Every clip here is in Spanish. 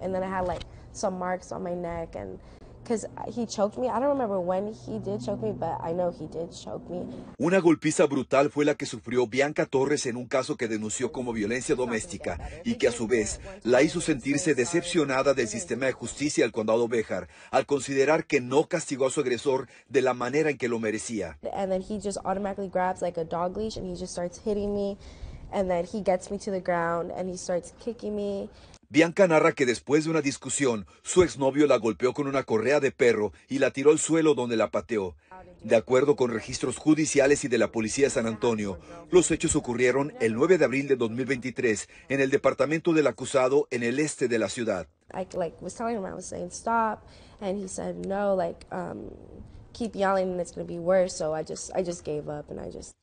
and then I had like some marks on my neck and because he choked me. I don't remember when he did choke me, but I know he did choke me. Una golpiza brutal fue la que sufrió Bianca Torres en un caso que denunció como violencia doméstica y que a su vez la hizo sentirse decepcionada del sistema de justicia del condado Béjar al considerar que no castigó a su agresor de la manera en que lo merecía. And then he just automatically grabs like a dog leash and he just starts hitting me and then me to the ground and he starts kicking Bianca narra que después de una discusión, su exnovio la golpeó con una correa de perro y la tiró al suelo donde la pateó. De acuerdo con registros judiciales y de la policía de San Antonio, los hechos ocurrieron el 9 de abril de 2023 en el departamento del acusado en el este de la ciudad.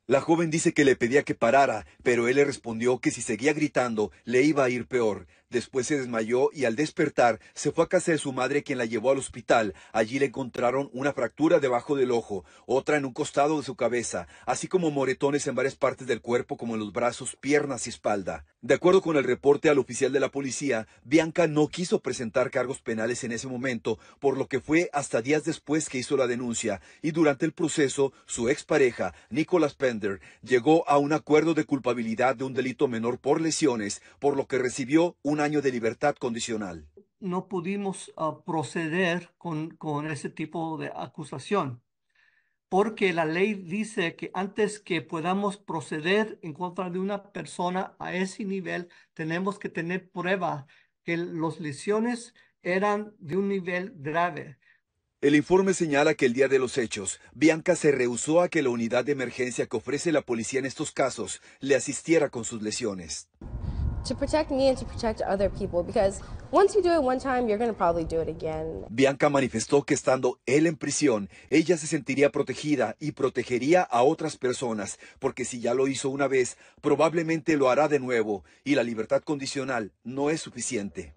La joven dice que le pedía que parara, pero él le respondió que si seguía gritando le iba a ir peor. Después se desmayó y al despertar se fue a casa de su madre quien la llevó al hospital. Allí le encontraron una fractura debajo del ojo, otra en un costado de su cabeza, así como moretones en varias partes del cuerpo como en los brazos, piernas y espalda. De acuerdo con el reporte al oficial de la policía, Bianca no quiso presentar cargos penales en ese momento, por lo que fue hasta días después que hizo la denuncia y durante el proceso su expareja, Nicolas Pender, llegó a un acuerdo de culpabilidad de un delito menor por lesiones, por lo que recibió un año de libertad condicional. No pudimos ah, proceder con, con ese tipo de acusación porque la ley dice que antes que podamos proceder en contra de una persona a ese nivel, tenemos que tener prueba que las lesiones eran de un nivel grave. El informe señala que el día de los hechos, Bianca se rehusó a que la unidad de emergencia que ofrece la policía en estos casos le asistiera con sus lesiones to protect me and to protect other people because once you do it one time, you're going to probably do it Bianca manifestó que estando él en prisión, ella se sentiría protegida y protegería a otras personas, porque si ya lo hizo una vez, probablemente lo hará de nuevo y la libertad condicional no es suficiente.